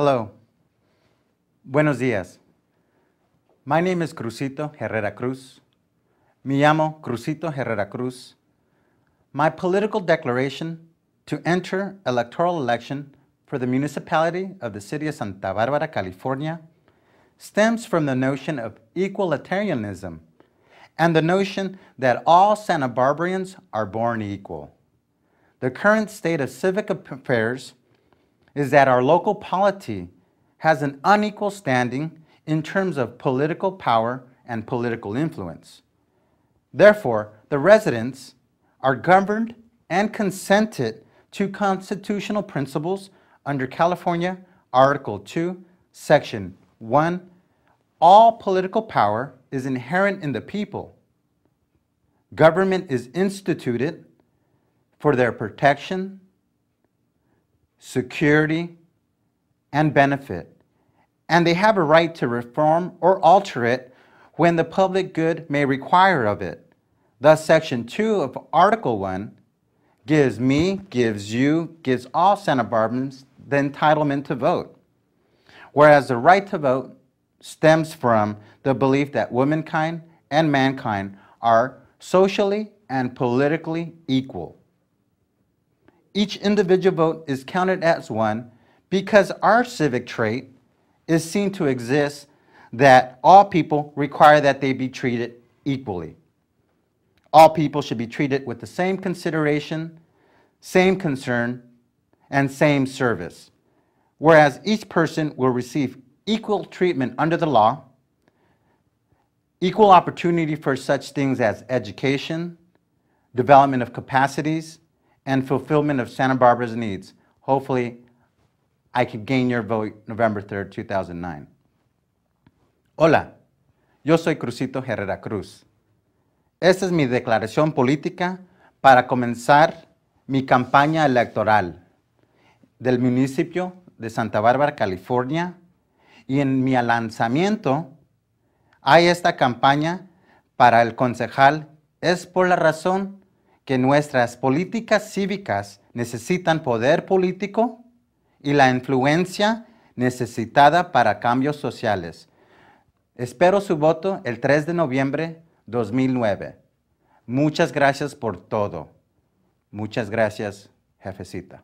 Hello. Buenos días. My name is Crucito Herrera Cruz. Me llamo Crucito Herrera Cruz. My political declaration to enter electoral election for the municipality of the city of Santa Barbara, California, stems from the notion of equalitarianism and the notion that all Santa Barbarians are born equal. The current state of civic affairs is that our local polity has an unequal standing in terms of political power and political influence. Therefore, the residents are governed and consented to constitutional principles under California Article 2, Section 1. All political power is inherent in the people. Government is instituted for their protection, security, and benefit, and they have a right to reform or alter it when the public good may require of it. Thus, Section 2 of Article 1 gives me, gives you, gives all Santa Barbans the entitlement to vote. Whereas the right to vote stems from the belief that womankind and mankind are socially and politically equal each individual vote is counted as one because our civic trait is seen to exist that all people require that they be treated equally. All people should be treated with the same consideration, same concern, and same service, whereas each person will receive equal treatment under the law, equal opportunity for such things as education, development of capacities, and fulfillment of Santa Barbara's needs. Hopefully, I could gain your vote November 3rd, 2009. Hola, yo soy Crucito Herrera Cruz. Esta es mi declaración política para comenzar mi campaña electoral del municipio de Santa Bárbara, California, y en mi lanzamiento hay esta campaña para el concejal. Es por la razón que nuestras políticas cívicas necesitan poder político y la influencia necesitada para cambios sociales. Espero su voto el 3 de noviembre 2009. Muchas gracias por todo. Muchas gracias, jefecita.